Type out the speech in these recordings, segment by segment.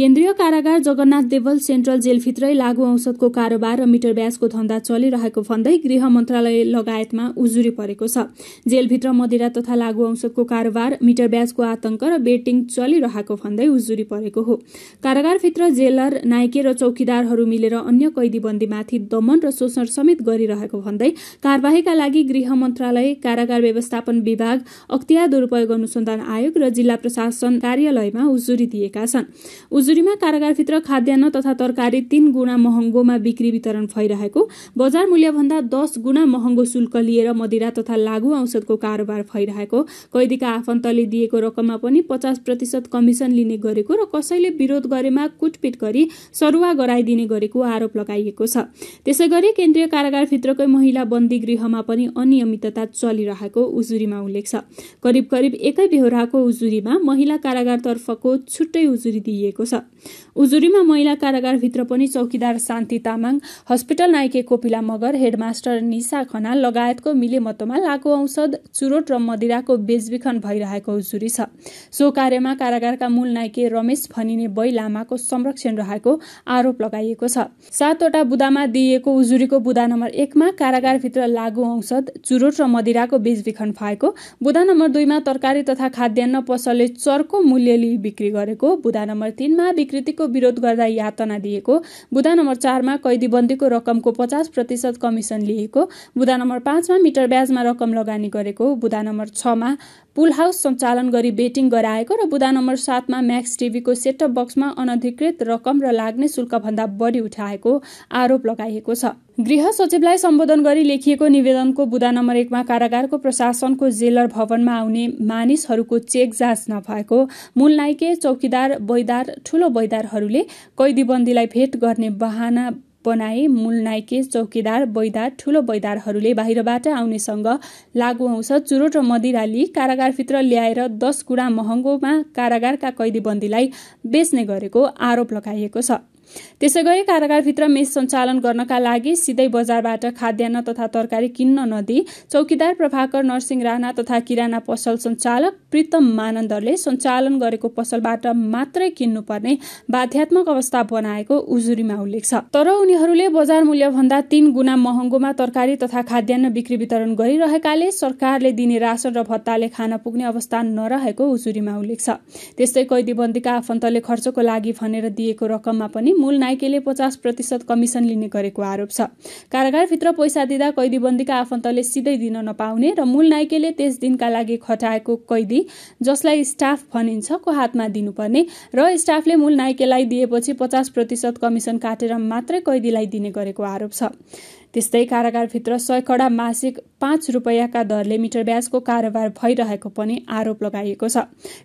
केन्द्रीय कारागार जगन्नाथ देवल सेन्ट्रल जेलभित्रै लागू औषधको कारोबार र मिटर ब्याजको धन्दा चलिरहेको भन्दै गृह मन्त्रालय लगायतमा उजुरी परेको छ जेलभित्र मदिरा तथा लागू औषधको कारोबार मिटर ब्याजको आतंक र बेटिङ चलिरहेको भन्दै उजुरी परेको हो कारागारभित्र जेलर नाइके र चौकीदारहरू मिलेर अन्य कैदीबन्दीमाथि दमन र शोषण समेत गरिरहेको भन्दै कार्यवाहीका लागि गृह मन्त्रालय कारागार व्यवस्थापन विभाग अख्तियार दुरूपयोग अनुसन्धान आयोग र जिल्ला प्रशासन कार्यालयमा उजुरी दिएका छन् मजुरीमा कारागारभित्र खाद्यान्न तथा तरकारी तीन गुणा महँगोमा बिक्री वितरण भइरहेको बजार मूल्यभन्दा दस गुणा महँगो शुल्क लिएर मदिरा तथा लागु औषधको कारोबार भइरहेको कैदीका आफन्तले दिएको रकममा पनि पचास प्रतिशत कमिसन लिने गरेको र कसैले विरोध गरेमा कुटपिट गरी सरुवा गराइदिने गरेको आरोप लगाइएको छ त्यसै गरी केन्द्रीय कारागारभित्रकै महिला बन्दी गृहमा पनि अनियमितता चलिरहेको उजुरीमा उल्लेख छ करिब करिब एकै बेहोराको उजुरीमा महिला कारागारतर्फको छुट्टै उजुरी दिइएको छ उजुरीमा महिला कारागारभित्र पनि चौकीदार शान्ति तामाङ हस्पिटल नायके कोपिला मगर हेडमास्टर निशा खनाल लगायतको मिलेमतोमा लाको औषध चुरोट र मदिराको बेचबिखन भइरहेको उजुरी छ सो कार्यमा कारागारका मूल नायके रमेश भनिने बै लामाको संरक्षण रहेको आरोप लगाइएको छ सातवटा बुदामा दिइएको उजुरीको बुदा नम्बर एकमा कारागारभित्र लागु औषध चुरोट र मदिराको बेचबिखन भएको बुदा नम्बर दुईमा तरकारी तथा खाद्यान्न पसलले चर्को मूल्य लिई बिक्री गरेको बुदा नम्बर तीनमा विधानमा विकृतिको विरोध गर्दा यातना दिएको बुधा नम्बर चारमा कैदीबन्दीको रकमको पचास प्रतिशत कमिसन लिएको बुधा नम्बर पाँचमा मिटर ब्याजमा रकम लगानी गरेको बुधा नम्बर छमा पुल हाउस सञ्चालन गरी बेटिङ गराएको र बुधा नम्बर सातमा म्याक्स टिभीको सेटअप बक्समा अनधिकृत रकम र लाग्ने शुल्कभन्दा बढी उठाएको आरोप लगाइएको छ गृह सचिवलाई सम्बोधन गरी लेखिएको निवेदनको बुधा नम्बर एकमा कारागारको प्रशासनको जेलर भवनमा आउने मानिसहरूको चेक जाँच नभएको मूल नाइके चौकीदार बैदार ठूलो बैदारहरूले कैदीबन्दीलाई भेट गर्ने बहाना बनाए नाइके चौकीदार बैदार ठुलो बैदारहरूले बाहिरबाट आउनेसँग लागु आउँछ चुरोट र मदिराली कारागारभित्र ल्याएर दस गुणा महँगोमा कारागारका कैदीबन्दीलाई बेच्ने गरेको आरोप लगाइएको छ त्यसै गरी कारागारभित्र मेस सञ्चालन गर्नका लागि सिधै बजारबाट खाद्यान्न तथा तरकारी किन्न नदी चौकीदार प्रभाकर नरसिंह राणा तथा किराना पसल सञ्चालक प्रितम मानन्दरले सञ्चालन गरेको पसलबाट मात्रै किन्नुपर्ने बाध्यात्मक अवस्था बनाएको उजुरीमा उल्लेख छ तर उनीहरूले बजार मूल्यभन्दा तीन गुणा महँगोमा तरकारी तथा खाद्यान्न बिक्री वितरण गरिरहेकाले सरकारले दिने राशन र भत्ताले खान पुग्ने अवस्था नरहेको उजुरीमा उल्लेख छ त्यस्तै कैदीबन्दीका आफन्तले खर्चको लागि भनेर दिएको रकममा पनि मूल नाइकेले पचास प्रतिशत कमिसन लिने गरेको आरोप छ कारागारभित्र पैसा दिँदा कैदीबन्दीका आफन्तले सिधै दिन नपाउने र मूल नाइकेले त्यस दिनका लागि खटाएको कैदी जसलाई स्टाफ भनिन्छ को हातमा दिनुपर्ने र स्टाफले मूल नाइकेलाई दिएपछि पचास प्रतिशत कमिसन काटेर मात्रै कैदीलाई दिने गरेको आरोप छ त्यस्तै कारागारभित्र सयकडा मासिक पाँच रुपियाँका दरले मिटर ब्याजको कारोबार भइरहेको पनि आरोप लगाइएको छ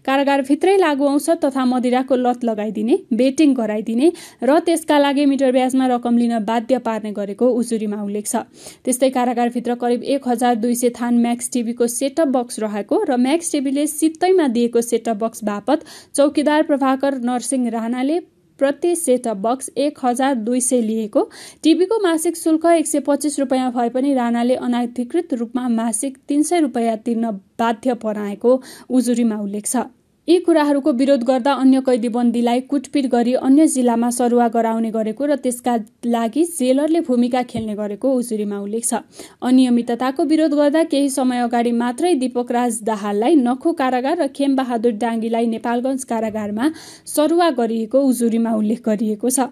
कारागारभित्रै लागू आउँछ तथा मदिराको लत लगाइदिने बेटिङ गराइदिने र त्यसका लागि मिटर ब्याजमा रकम लिन बाध्य पार्ने गरेको उजुरीमा उल्लेख छ त्यस्तै कारागारभित्र करिब एक हजार दुई सय थान म्याक्स टिभीको सेटअप बक्स रहेको र म्याक्स टिभीले सित्तैमा दिएको सेटअप बक्स बापत चौकीदार प्रभाकर नरसिंह राणाले प्रति सेटअप बक्स एक हजार दुई सय लिएको टिभीको मासिक शुल्क एक सय पच्चिस रुपियाँ भए पनि राणाले अनाधिकृत रूपमा मासिक तिन सय रुपियाँ तिर्न बाध्य पराएको उजुरीमा उल्लेख छ यी कुराहरूको विरोध गर्दा अन्य कैदीबन्दीलाई कुटपिट गरी अन्य जिल्लामा सरुवा गराउने गरेको र त्यसका लागि जेलरले भूमिका खेल्ने गरेको उजुरीमा उल्लेख छ अनियमितताको विरोध गर्दा केही समय अगाडि मात्रै दीपकराज दाहाललाई नखो कारागार र खेमबहादुर डाङ्गीलाई नेपालगञ्ज कारागारमा सरुवा गरिएको उजुरीमा उल्लेख गरिएको छ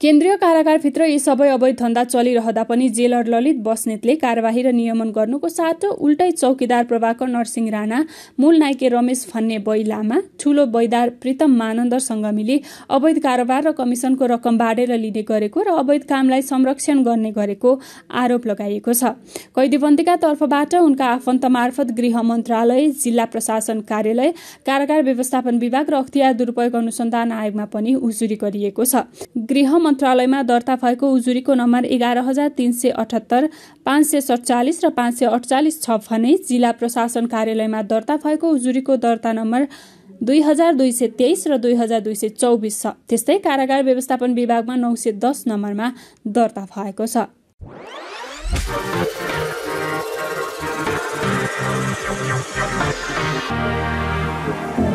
केन्द्रीय कारागारभित्र यी सबै अवैध धन्दा चलिरहँदा पनि जेलर ललित बस्नेतले कार्यवाही र नियमन गर्नुको साटो उल्टै चौकीदार प्रभाकर नरसिंह राणा मूल नायके रमेश फन्ने बैलामा ठूलो बैदार प्रितम मानन्दर संगमीले अवैध कारोबार र कमिसनको रकम बाँडेर लिने गरेको र अवैध कामलाई संरक्षण गर्ने गरेको आरोप लगाइएको छ कैदीबन्दीका तर्फबाट उनका आफन्त मार्फत गृह मन्त्रालय जिल्ला प्रशासन कार्यालय कारागार व्यवस्थापन विभाग र अख्तियार दुरुपयोग अनुसन्धान आयोगमा पनि उजुरी गरिएको छ गृह मन्त्रालयमा दर्ता भएको उजुरीको नम्बर एघार हजार तिन सय अठहत्तर पाँच सय सडचालिस र पाँच सय अडचालिस छ भने जिल्ला प्रशासन कार्यालयमा दर्ता भएको उजुरीको दर्ता नम्बर दुई हजार दुई सय तेइस र दुई हजार दुई सय चौबिस छ त्यस्तै कारागार व्यवस्थापन विभागमा नौ सय दस नम्बरमा दर्ता भएको छ Thank you.